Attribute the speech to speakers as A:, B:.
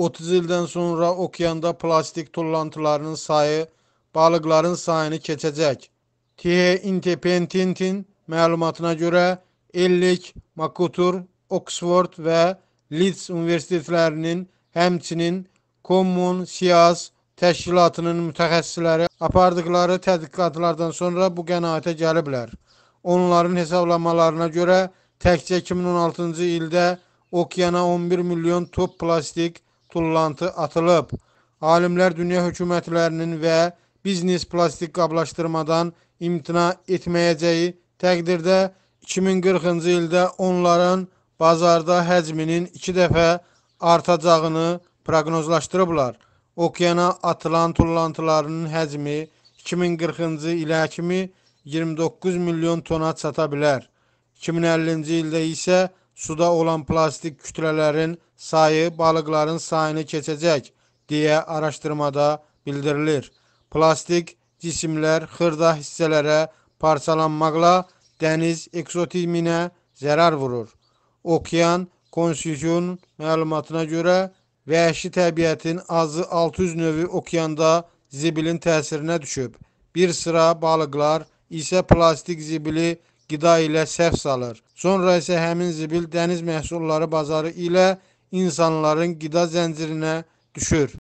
A: 30 ildən sonra okeanda plastik tullantılarının sayı balıqların sayını keçəcək. TH Independentin məlumatına görə 50 Makutur, Oxford və Leeds universitetlərinin həmçinin Kommun Siyas təşkilatının mütəxəssisləri apardıqları tədqiqatlardan sonra bu qənaətə gəliblər. Onların hesablamalarına görə təkcə 2016-cı ildə okeana 11 milyon top plastik tullantı atılıb. Alimlər dünya hökumətlərinin və biznes plastik qablaşdırmadan imtina etməyəcəyi təqdirdə 2040-cı ildə onların bazarda həcminin iki dəfə artacağını proqnozlaşdırıblar. Okeana atılan tullantılarının həcmi 2040-cı ilə kimi 29 milyon tona çata bilər. 2050-ci ildə isə suda olan plastik kütlələrin sayı balıqların sayını keçəcək deyə araşdırmada bildirilir. Plastik cisimlər xırda hissələrə parçalanmaqla dəniz eksotiminə zərər vurur. Okyan Konstitusyon məlumatına görə vəhşi təbiətin azı 600 növü okyanda zibilin təsirinə düşüb. Bir sıra balıqlar isə plastik zibili qida ilə səhv salır. Sonra isə həmin zibil dəniz məhsulları bazarı ilə insanların qida zəncirinə düşür.